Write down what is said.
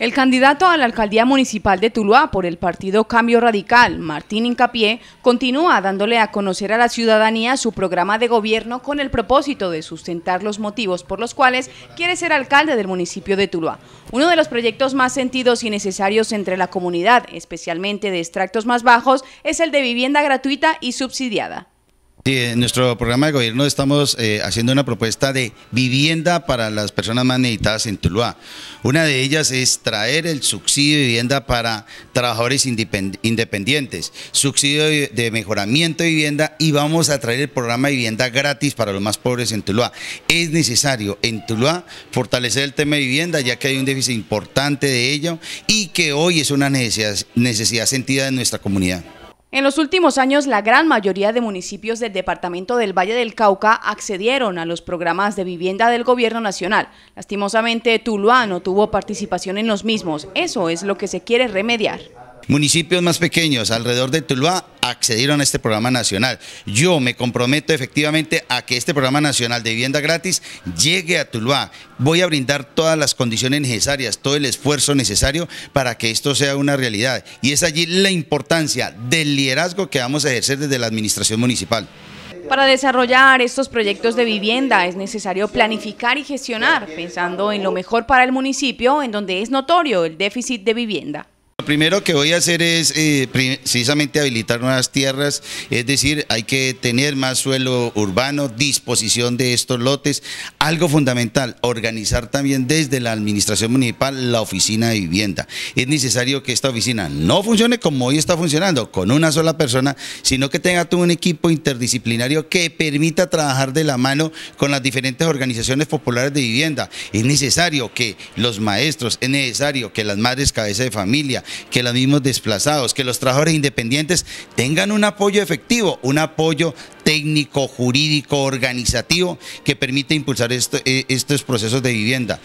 El candidato a la alcaldía municipal de Tuluá por el partido Cambio Radical, Martín Incapié, continúa dándole a conocer a la ciudadanía su programa de gobierno con el propósito de sustentar los motivos por los cuales quiere ser alcalde del municipio de Tuluá. Uno de los proyectos más sentidos y necesarios entre la comunidad, especialmente de extractos más bajos, es el de vivienda gratuita y subsidiada. Sí, en nuestro programa de gobierno estamos eh, haciendo una propuesta de vivienda para las personas más necesitadas en Tuluá. Una de ellas es traer el subsidio de vivienda para trabajadores independientes, subsidio de mejoramiento de vivienda y vamos a traer el programa de vivienda gratis para los más pobres en Tuluá. Es necesario en Tuluá fortalecer el tema de vivienda ya que hay un déficit importante de ello y que hoy es una necesidad sentida en nuestra comunidad. En los últimos años, la gran mayoría de municipios del departamento del Valle del Cauca accedieron a los programas de vivienda del gobierno nacional. Lastimosamente, Tuluá no tuvo participación en los mismos. Eso es lo que se quiere remediar. Municipios más pequeños alrededor de Tuluá accedieron a este programa nacional. Yo me comprometo efectivamente a que este programa nacional de vivienda gratis llegue a Tuluá. Voy a brindar todas las condiciones necesarias, todo el esfuerzo necesario para que esto sea una realidad. Y es allí la importancia del liderazgo que vamos a ejercer desde la administración municipal. Para desarrollar estos proyectos de vivienda es necesario planificar y gestionar, pensando en lo mejor para el municipio, en donde es notorio el déficit de vivienda primero que voy a hacer es eh, precisamente habilitar nuevas tierras, es decir, hay que tener más suelo urbano, disposición de estos lotes. Algo fundamental, organizar también desde la administración municipal la oficina de vivienda. Es necesario que esta oficina no funcione como hoy está funcionando, con una sola persona, sino que tenga todo un equipo interdisciplinario que permita trabajar de la mano con las diferentes organizaciones populares de vivienda. Es necesario que los maestros, es necesario que las madres cabeza de familia, que los mismos desplazados, que los trabajadores independientes tengan un apoyo efectivo, un apoyo técnico, jurídico, organizativo que permita impulsar eh, estos procesos de vivienda.